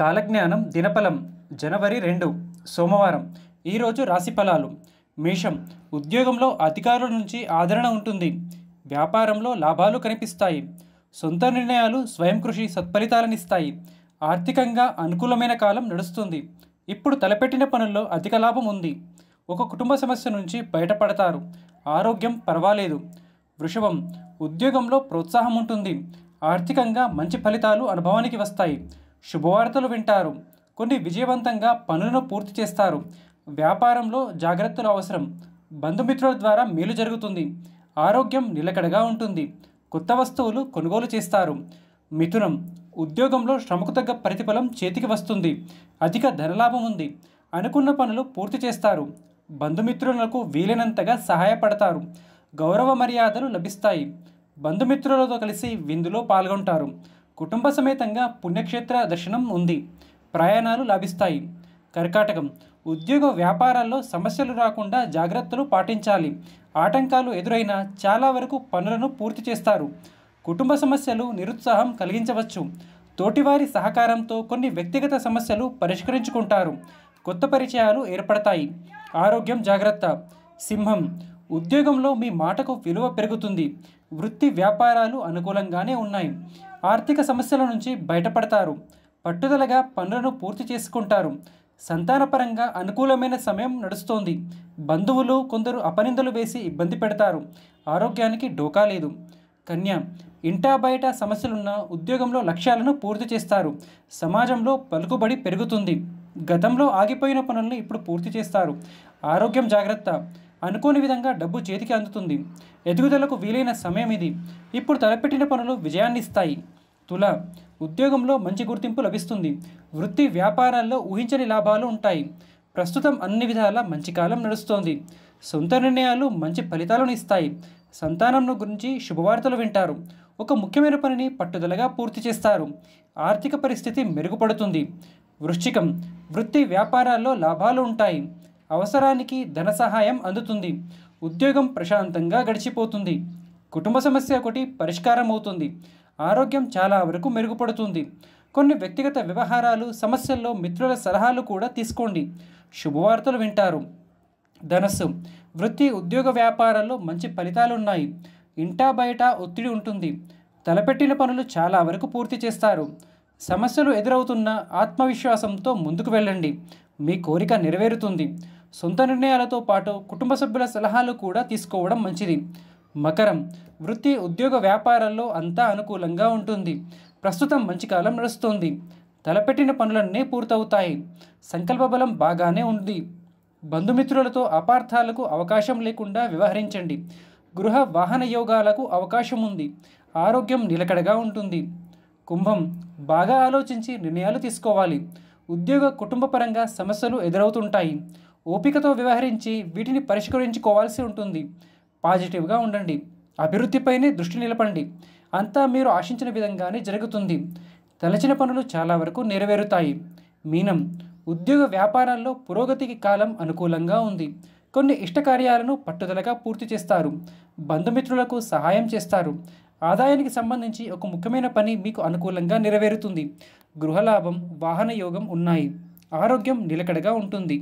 కాలజ్ఞానం దినఫలం జనవరి రెండు సోమవారం ఈరోజు రాశి ఫలాలు మేషం ఉద్యోగంలో అధికారుల నుంచి ఆదరణ ఉంటుంది వ్యాపారంలో లాభాలు కనిపిస్తాయి సొంత నిర్ణయాలు స్వయం కృషి సత్ఫలితాలనిస్తాయి ఆర్థికంగా అనుకూలమైన కాలం నడుస్తుంది ఇప్పుడు తలపెట్టిన పనుల్లో అధిక లాభం ఉంది ఒక కుటుంబ సమస్య నుంచి బయటపడతారు ఆరోగ్యం పర్వాలేదు వృషభం ఉద్యోగంలో ప్రోత్సాహం ఉంటుంది ఆర్థికంగా మంచి ఫలితాలు అనుభవానికి వస్తాయి శుభవార్తలు వింటారు కొన్ని విజయవంతంగా పనులను పూర్తి చేస్తారు వ్యాపారంలో జాగ్రత్తలు అవసరం బంధుమిత్రుల ద్వారా మేలు జరుగుతుంది ఆరోగ్యం నిలకడగా ఉంటుంది కొత్త వస్తువులు కొనుగోలు చేస్తారు మిథునం ఉద్యోగంలో శ్రమకు తగ్గ ప్రతిఫలం చేతికి వస్తుంది అధిక ధనలాభం ఉంది అనుకున్న పనులు పూర్తి చేస్తారు బంధుమిత్రులకు వీలైనంతగా సహాయపడతారు గౌరవ మర్యాదలు లభిస్తాయి బంధుమిత్రులతో కలిసి విందులో పాల్గొంటారు కుటుంబ సమేతంగా పుణ్యక్షేత్ర దర్శనం ఉంది ప్రయాణాలు లభిస్తాయి కర్కాటకం ఉద్యోగ వ్యాపారాల్లో సమస్యలు రాకుండా జాగ్రత్తలు పాటించాలి ఆటంకాలు ఎదురైనా చాలా వరకు పనులను పూర్తి చేస్తారు కుటుంబ సమస్యలు నిరుత్సాహం కలిగించవచ్చు తోటివారి సహకారంతో కొన్ని వ్యక్తిగత సమస్యలు పరిష్కరించుకుంటారు కొత్త పరిచయాలు ఏర్పడతాయి ఆరోగ్యం జాగ్రత్త సింహం ఉద్యోగంలో మీ మాటకు విలువ పెరుగుతుంది వృత్తి వ్యాపారాలు అనుకూలంగానే ఉన్నాయి ఆర్థిక సమస్యల నుంచి బయటపడతారు పట్టుదలగా పనులను పూర్తి చేసుకుంటారు సంతానపరంగా అనుకూలమైన సమయం నడుస్తోంది బంధువులు కొందరు అపనిందలు వేసి ఇబ్బంది పెడతారు ఆరోగ్యానికి డోకా లేదు కన్య ఇంటా బయట సమస్యలున్న ఉద్యోగంలో లక్ష్యాలను పూర్తి చేస్తారు సమాజంలో పలుకుబడి పెరుగుతుంది గతంలో ఆగిపోయిన పనులను ఇప్పుడు పూర్తి చేస్తారు ఆరోగ్యం జాగ్రత్త అనుకోని విధంగా డబ్బు చేతికి అందుతుంది ఎదుగుదలకు వీలైన సమయం ఇది ఇప్పుడు తలపెట్టిన పనులు విజయాన్ని ఇస్తాయి తుల ఉద్యోగంలో మంచి గుర్తింపు లభిస్తుంది వృత్తి వ్యాపారాల్లో ఊహించని లాభాలు ఉంటాయి ప్రస్తుతం అన్ని విధాల మంచి కాలం నడుస్తోంది సొంత నిర్ణయాలు మంచి ఫలితాలను ఇస్తాయి సంతానం గురించి శుభవార్తలు వింటారు ఒక ముఖ్యమైన పనిని పట్టుదలగా పూర్తి చేస్తారు ఆర్థిక పరిస్థితి మెరుగుపడుతుంది వృశ్చికం వృత్తి వ్యాపారాల్లో లాభాలు ఉంటాయి అవసరానికి ధన సహాయం అందుతుంది ఉద్యోగం ప్రశాంతంగా గడిచిపోతుంది కుటుంబ సమస్య ఒకటి పరిష్కారం అవుతుంది ఆరోగ్యం చాలా వరకు మెరుగుపడుతుంది కొన్ని వ్యక్తిగత వ్యవహారాలు సమస్యల్లో మిత్రుల సలహాలు కూడా తీసుకోండి శుభవార్తలు వింటారు ధనస్సు వృత్తి ఉద్యోగ వ్యాపారాల్లో మంచి ఫలితాలు ఉన్నాయి ఇంటా బయట ఒత్తిడి ఉంటుంది తలపెట్టిన పనులు చాలా వరకు పూర్తి చేస్తారు సమస్యలు ఎదురవుతున్న ఆత్మవిశ్వాసంతో ముందుకు వెళ్ళండి మీ కోరిక నెరవేరుతుంది సొంత నిర్ణయాలతో పాటు కుటుంబ సభ్యుల సలహాలు కూడా తీసుకోవడం మంచిది మకరం వృత్తి ఉద్యోగ వ్యాపారాల్లో అంతా అనుకూలంగా ఉంటుంది ప్రస్తుతం మంచి కాలం నడుస్తుంది తలపెట్టిన పనులన్నీ పూర్తవుతాయి సంకల్ప బలం బాగానే ఉంది బంధుమిత్రులతో అపార్థాలకు అవకాశం లేకుండా వ్యవహరించండి గృహ వాహన యోగాలకు అవకాశం ఉంది ఆరోగ్యం నిలకడగా ఉంటుంది కుంభం బాగా ఆలోచించి నిర్ణయాలు తీసుకోవాలి ఉద్యోగ కుటుంబపరంగా సమస్యలు ఎదురవుతుంటాయి ఓపికతో వ్యవహరించి వీటిని పరిష్కరించుకోవాల్సి ఉంటుంది పాజిటివ్గా ఉండండి అభివృద్ధిపైనే దృష్టి నిలపండి అంతా మీరు ఆశించిన విధంగానే జరుగుతుంది తలచిన పనులు చాలా వరకు నెరవేరుతాయి మీనం ఉద్యోగ వ్యాపారాల్లో పురోగతికి కాలం అనుకూలంగా ఉంది కొన్ని ఇష్టకార్యాలను పట్టుదలగా పూర్తి చేస్తారు బంధుమిత్రులకు సహాయం చేస్తారు ఆదాయానికి సంబంధించి ఒక ముఖ్యమైన పని మీకు అనుకూలంగా నెరవేరుతుంది గృహలాభం వాహన యోగం ఉన్నాయి ఆరోగ్యం నిలకడగా ఉంటుంది